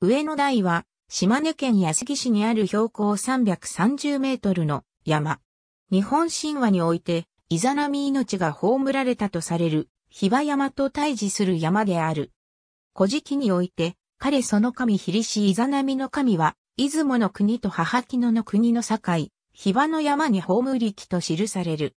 上野台は、島根県安木市にある標高330メートルの山。日本神話において、イザナミ命が葬られたとされる、ヒバ山と対峙する山である。古事記において、彼その神ヒリシイザナミの神は、出雲の国と母木野の国の境、ヒバの山に葬り木と記される。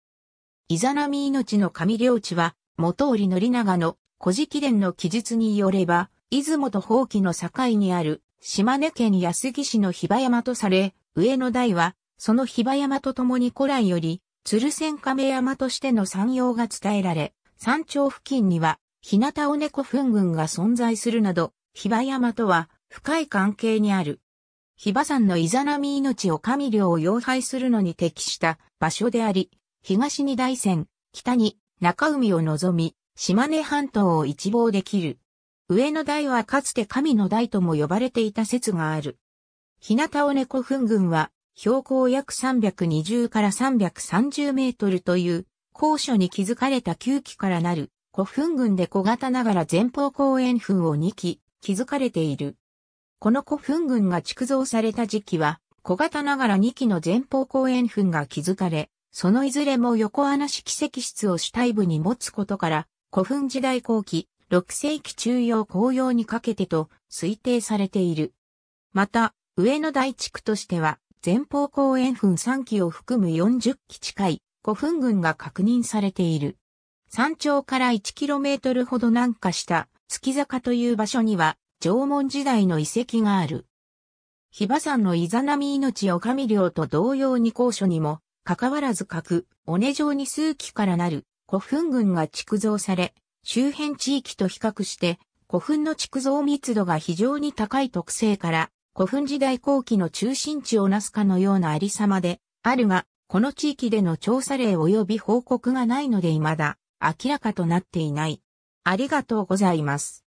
イザナミ命の神領地は、元織宣長の古事記伝の記述によれば、出雲と宝器の境にある島根県安来市の比婆山とされ、上の台は、その比婆山と共に古来より、鶴仙亀山としての山陽が伝えられ、山頂付近には、日向尾猫墳群が存在するなど、比婆山とは深い関係にある。比婆山のイザナミ命を神領を溶廃するのに適した場所であり、東に大山、北に中海を望み、島根半島を一望できる。上の台はかつて神の台とも呼ばれていた説がある。日向尾根古墳群は、標高約320から330メートルという、高所に築かれた9基からなる、古墳群で小型ながら前方後円墳を2基、築かれている。この古墳群が築造された時期は、小型ながら2基の前方後円墳が築かれ、そのいずれも横穴式石室を主体部に持つことから、古墳時代後期、6世紀中央紅葉にかけてと推定されている。また、上野大地区としては、前方公園墳3基を含む40基近い古墳群が確認されている。山頂から 1km ほど南下した月坂という場所には縄文時代の遺跡がある。比婆山のイザナミ命おかみと同様に高所にも、かかわらず各、尾根状に数基からなる古墳群が築造され、周辺地域と比較して古墳の築造密度が非常に高い特性から古墳時代後期の中心地をなすかのようなありさまであるが、この地域での調査例及び報告がないので未だ明らかとなっていない。ありがとうございます。